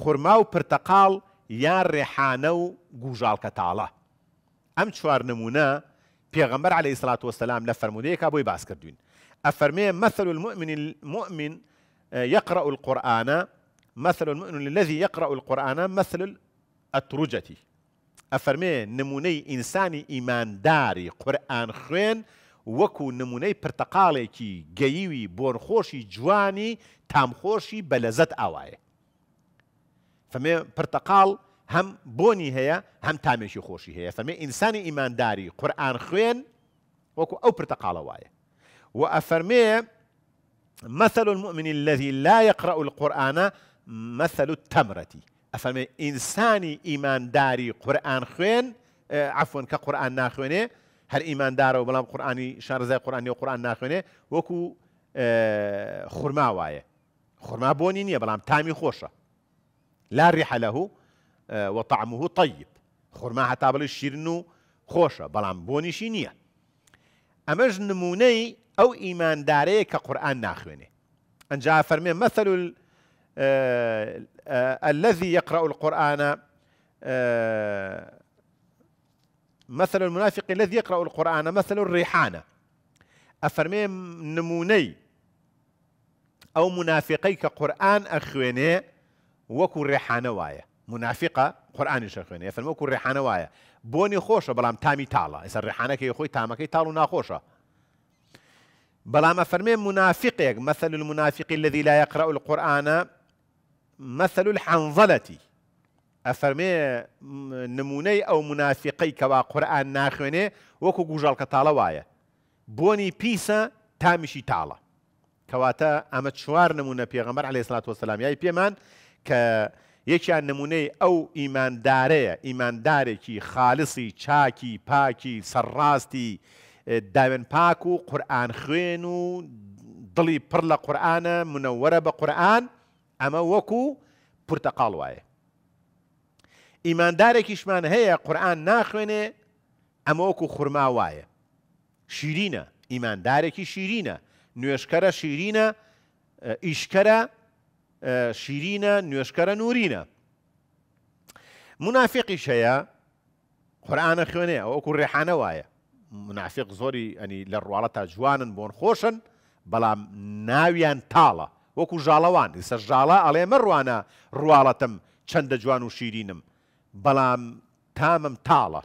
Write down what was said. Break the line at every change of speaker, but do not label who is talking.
خورما و پرتەقال یان ڕێحانە و گوژالکە تاڵە ئەم چوار نمونە پێغەمبەر عليه سلاات وسلام لە فرەرمودەیەکە بۆی باز کردین ئەفەرمێ مثل المؤمن المؤمن اه، یقرأ القرآن مثل المؤمن الذي يقرأ القرآن مثل الأترجة ئەفەرمێ نمونەی ئینسانی ئیمانداری قورآن خوێن وەکو نمونەی پرتەقالێکی گەیوی بۆنخۆشی جوانی تامخۆشی بلزت ئاوایە فەمێ برتقال هم بوني هي هم تامێکی خۆشی هەیە فەمێ ئینسانی ئیمانداری قورآان خوێن وەکو ئەو پرتەقالە وایە و ئەفەرمێ مثل المؤمن الذي لا يقرأ القرآن مثل التمرة أفهم إنساني إيمان داري قرآن خوين اه، عفوا كقرآن ناخوينه هر إيمان داره وبلام قرآني شارزة قرآني وقرآن ناخوين وكو اه، خرما وايه خرما بوني نيە بەڵام تامی خوشه لا ريح له آه، وطعمه طيب خورما هەتا بڵێ شیرن بلان خۆشە بەڵام بۆنیشی نییە ئەمەش نمونەی ئەو ئیماندارەیە کە قورآن ناخوێنێ ئەنجا فەرمێ آه، آه، الذي يقرأ القرآن مثل المنافق الذي يقرأ القرآن مثل الريحانة أفرمي نموني أو منافقي كقرآن أخويني وەکو ڕێحانە وایە منافقە قورآانی شەخوێنێ فەرمە وەکو ڕێحانە وایە بۆنی خۆشە بەڵام تامی تاڵە ئێستا ڕێحانەکەی خۆی تامەکەی تاڵ و ناخۆشە بەڵامە فەرمێ منافقێک مثل المنافق الذي لا يقرأ القرآن مثل الحنظلة ئەفەرمێ نمونەی ئەو منافقەی کەوا قورآان ناخوێنێ وەکو گوژالکە تاڵە وایە بۆنی پیسە تامیشی تاڵە کەواتە ئەمە چوار نمونە پێغەمەر عليه سلات وسلام یای پێمان کە یەکیان نمونەی ئەو ئیماندارەیە ئیماندارێکی خالصی چاکی پاکی سەرڕاستی داوێن پاک و قورآن خوێن و دڵی پڕ لە قورآانە منەوەرە بە قورآن ئەمە وەکو پرتەقال وایە. ئیماندارێکیشمان هەیە قورآن ناخوێنێ ئەمە وەکو خورما وایە. شیرینە ئیماندارێکی شیرینە نوێشکەرە شیرینە ئیشکەرە شیرینە نوێشکەرە نورینە منافقیش هەیە قورآانە خوێنێ ئەوەکو ڕێحانە وایە منافق زۆری ئەنی لە ڕواڵە تا جوانن بۆن خۆشن بەڵام ناویان تاڵە وەکو ژاڵەوان سەر ژاڵە ئەڵێ مەڕوانە ڕواڵەتم چەندە جوان و شیرینم بەڵام تامم تاڵە.